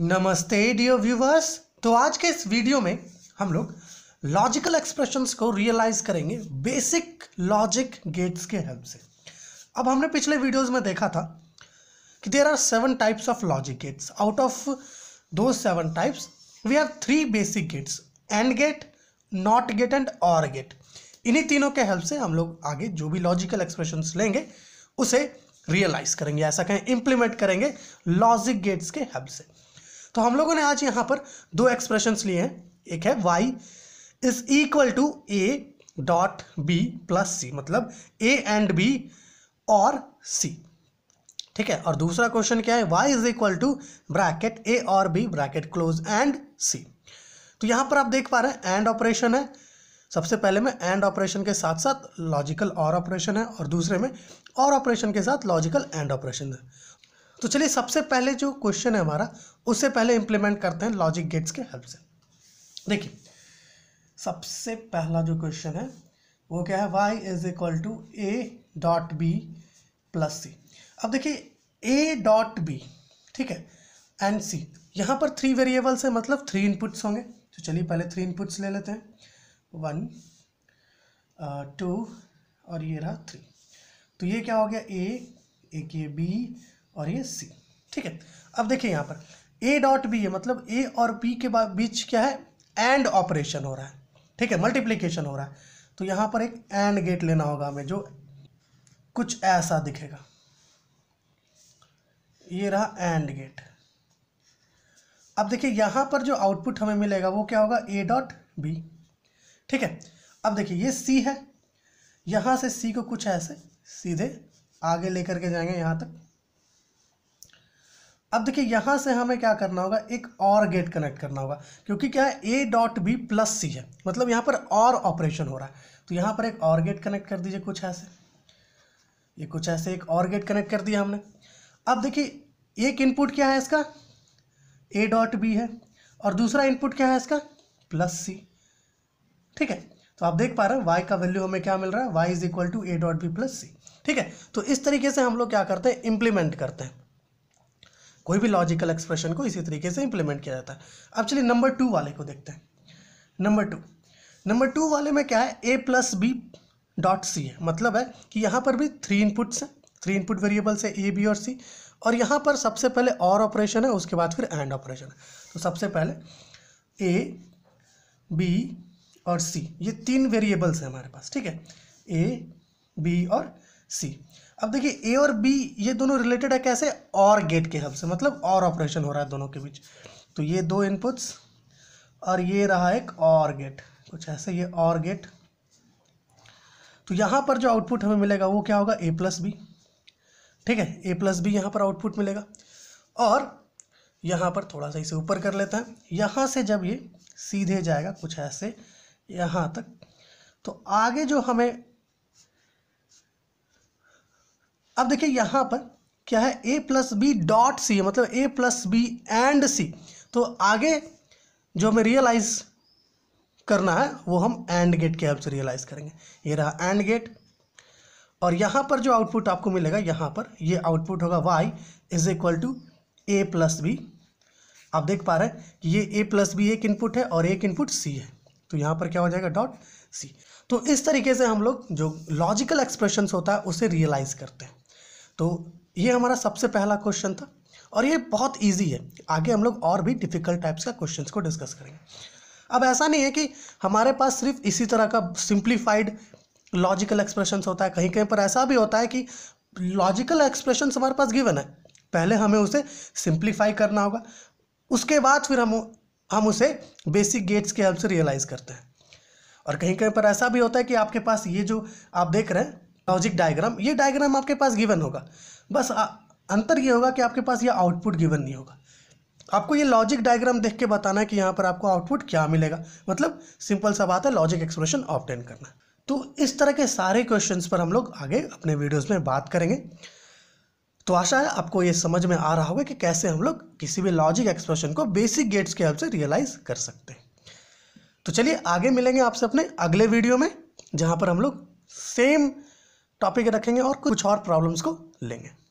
नमस्ते dear viewers तो आज के इस वीडियो में हम लोग लॉजिकल एक्सप्रेशंस को रियलाइज करेंगे बेसिक लॉजिक गेट्स के हेल्प से अब हमने पिछले वीडियोस में देखा था कि there are seven types of logic gates out of the seven types we have three basic gates and gate not gate and or gate इन्हीं तीनों के हेल्प से हम लोग आगे जो भी लॉजिकल एक्सप्रेशन लेंगे उसे रियलाइज करेंगे ऐसा कहें इंप्लीमेंट करेंगे लॉजिक गेट्स के हेल्प से तो हम लोगों ने आज यहाँ पर दो एक्सप्रेशंस लिए हैं एक है Y is equal to A dot B plus C मतलब ए एंड बी और सी ठीक है और दूसरा क्वेश्चन क्या है Y is equal to bracket A और B bracket close and C तो यहाँ पर आप देख पा रहे हैं एंड ऑपरेशन है सबसे पहले में एंड ऑपरेशन के साथ साथ लॉजिकल और ऑपरेशन है और दूसरे में और ऑपरेशन के साथ लॉजिकल एंड ऑपरेशन है तो चलिए सबसे पहले जो क्वेश्चन है हमारा उससे पहले इंप्लीमेंट करते हैं लॉजिक गेट्स के हेल्प से देखिए सबसे पहला जो क्वेश्चन है वो क्या है Y is equal to A dot B plus C अब देखिए ए डॉट बी ठीक है एंड सी यहाँ पर थ्री वेरिएबल्स है मतलब थ्री इनपुट्स होंगे तो चलिए पहले थ्री इनपुट्स ले लेते हैं वन टू uh, और ये रहा थ्री तो ये क्या हो गया ए एक ये बी और ये सी ठीक है अब देखिए यहाँ पर ए डॉट बी है मतलब ए और बी के बीच क्या है एंड ऑपरेशन हो रहा है ठीक है मल्टीप्लीकेशन हो रहा है तो यहाँ पर एक एंड गेट लेना होगा हमें जो कुछ ऐसा दिखेगा ये रहा एंड गेट अब देखिए यहाँ पर जो आउटपुट हमें मिलेगा वो क्या होगा ए डॉट बी ठीक है अब देखिए ये सी है यहाँ से सी को कुछ ऐसे सीधे आगे लेकर के जाएंगे यहाँ तक अब देखिए यहाँ से हमें क्या करना होगा एक और गेट कनेक्ट करना होगा क्योंकि क्या है A dot B plus C है मतलब यहाँ पर और ऑपरेशन हो रहा है तो यहाँ पर एक और गेट कनेक्ट कर दीजिए कुछ ऐसे ये कुछ ऐसे एक और गेट कनेक्ट कर दिया हमने अब देखिए एक इनपुट क्या है इसका ए डॉट बी है और दूसरा इनपुट क्या है इसका प्लस सी ठीक है तो आप देख पा रहे हैं वाई का वैल्यू हमें क्या मिल रहा है Y is equal to A dot B plus C ठीक है तो इस तरीके से हम लोग क्या करते हैं इंप्लीमेंट करते हैं कोई भी लॉजिकल एक्सप्रेशन को इसी तरीके से इंप्लीमेंट किया जाता है अब चलिए नंबर टू वाले को देखते हैं नंबर टू नंबर टू वाले में क्या है A plus B dot C है मतलब है कि यहाँ पर भी थ्री इनपुट्स हैं थ्री इनपुट वेरिएबल्स है ए बी और सी और यहाँ पर सबसे पहले और ऑपरेशन है उसके बाद फिर एंड ऑपरेशन है तो सबसे पहले ए बी और सी ये तीन वेरिएबल्स हैं हमारे पास ठीक है ए बी और सी अब देखिए ए और बी ये दोनों रिलेटेड है कैसे और गेट के हेल्प से मतलब और ऑपरेशन हो रहा है दोनों के बीच तो ये दो इनपुट्स और ये रहा एक और गेट कुछ ऐसे ये और गेट तो यहाँ पर जो आउटपुट हमें मिलेगा वो क्या होगा ए प्लस बी ठीक है ए प्लस बी यहाँ पर आउटपुट मिलेगा और यहाँ पर थोड़ा सा इसे ऊपर कर लेता है यहाँ से जब ये सीधे जाएगा कुछ ऐसे यहाँ तक तो आगे जो हमें अब देखिए यहाँ पर क्या है A plus B dot C मतलब A plus B and C तो आगे जो हमें रियलाइज करना है वो हम एंड गेट के हेल्प से रियलाइज करेंगे ये रहा एंड गेट और यहाँ पर जो आउटपुट आपको मिलेगा यहाँ पर ये आउटपुट होगा Y is equal to A plus B आप देख पा रहे हैं कि ये ए प्लस बी एक इनपुट है और एक इनपुट सी है तो यहाँ पर क्या हो जाएगा डॉट सी तो इस तरीके से हम लोग जो लॉजिकल एक्सप्रेशन होता है उसे रियलाइज करते हैं तो ये हमारा सबसे पहला क्वेश्चन था और ये बहुत ईजी है आगे हम लोग और भी डिफिकल्ट टाइप्स का क्वेश्चन को डिस्कस करेंगे अब ऐसा नहीं है कि हमारे पास सिर्फ इसी तरह का सिंप्लीफाइड लॉजिकल एक्सप्रेशन होता है कहीं कहीं पर ऐसा भी होता है कि लॉजिकल एक्सप्रेशन हमारे पास गिवन है पहले हमें उसे सिंप्लीफाई करना होगा उसके बाद फिर हम हम उसे बेसिक गेट्स के हेल्प से रियलाइज़ करते हैं और कहीं कहीं पर ऐसा भी होता है कि आपके पास ये जो आप देख रहे हैं लॉजिक डायग्राम ये डायग्राम आपके पास गिवन होगा बस आ, अंतर ये होगा कि आपके पास ये आउटपुट गिवन नहीं होगा आपको ये लॉजिक डायग्राम देख के बताना है कि यहाँ पर आपको आउटपुट क्या मिलेगा मतलब सिंपल सा बात है लॉजिक एक्सप्रेशन ऑप्टेन करना तो इस तरह के सारे क्वेश्चंस पर हम लोग आगे अपने वीडियोस में बात करेंगे तो आशा है आपको ये समझ में आ रहा होगा कि कैसे हम लोग किसी भी लॉजिक एक्सप्रेशन को बेसिक गेट्स के हेल्प से रियलाइज़ कर सकते हैं तो चलिए आगे मिलेंगे आपसे अपने अगले वीडियो में जहाँ पर हम लोग सेम टॉपिक रखेंगे और कुछ और प्रॉब्लम्स को लेंगे